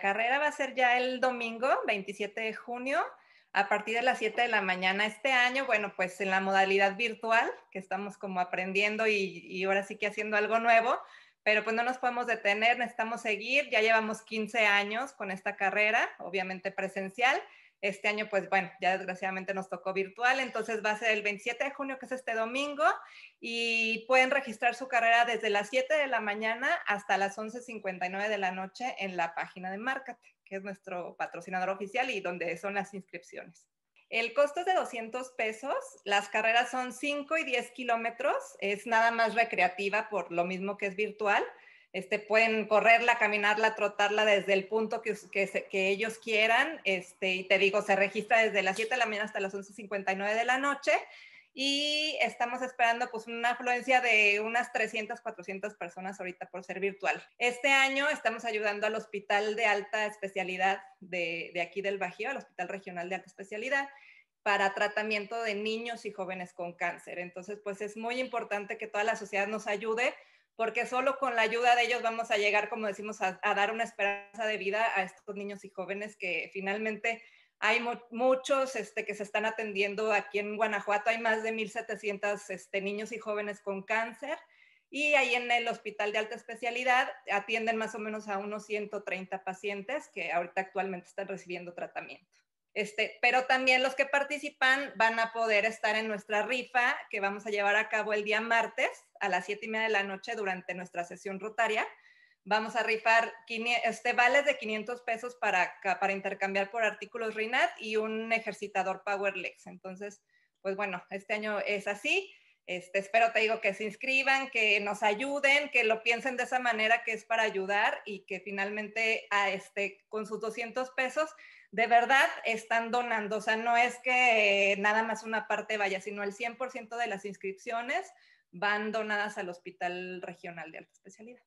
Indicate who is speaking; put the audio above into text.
Speaker 1: carrera va a ser ya el domingo, 27 de junio, a partir de las 7 de la mañana este año, bueno, pues en la modalidad virtual, que estamos como aprendiendo y, ahora sí que haciendo algo nuevo, pero pues no nos podemos detener, necesitamos seguir, ya llevamos 15 años con esta carrera, obviamente presencial, este año, pues bueno, ya desgraciadamente nos tocó virtual, entonces va a ser el 27 de junio, que es este domingo, y pueden registrar su carrera desde las 7 de la mañana hasta las 11.59 de la noche en la página de Márcate, que es nuestro patrocinador oficial y donde son las inscripciones. El costo es de 200 pesos, las carreras son 5 y 10 kilómetros, es nada más recreativa por lo mismo que es virtual. Este, pueden correrla, caminarla, trotarla desde el punto que, que, ellos quieran. Este, y te digo, se registra desde las 7 de la mañana hasta las 11.59 de la noche y estamos esperando pues una afluencia de unas 300, 400 personas ahorita por ser virtual. Este año estamos ayudando al Hospital de Alta Especialidad de, de aquí del Bajío, al Hospital Regional de Alta Especialidad para tratamiento de niños y jóvenes con cáncer. Entonces, pues es muy importante que toda la sociedad nos ayude porque solo con la ayuda de ellos vamos a llegar, como decimos, a, dar una esperanza de vida a estos niños y jóvenes que finalmente hay muchos este, que se están atendiendo aquí en Guanajuato, hay más de 1.700 este, niños y jóvenes con cáncer y ahí en el hospital de alta especialidad atienden más o menos a unos 130 pacientes que ahorita actualmente están recibiendo tratamiento. Este, pero también los que participan van a poder estar en nuestra rifa que vamos a llevar a cabo el día martes a las 7 y media de la noche durante nuestra sesión rotaria. Vamos a rifar este, vales de 500 pesos para, intercambiar por artículos RINAT y un ejercitador PowerLex. Entonces, pues bueno, este año es así. Este, espero te digo que se inscriban, que nos ayuden, que lo piensen de esa manera que es para ayudar y que finalmente ah, este, con sus 200 pesos de verdad están donando. O sea, no es que nada más una parte vaya, sino el 100% de las inscripciones van donadas al Hospital Regional de Alta Especialidad.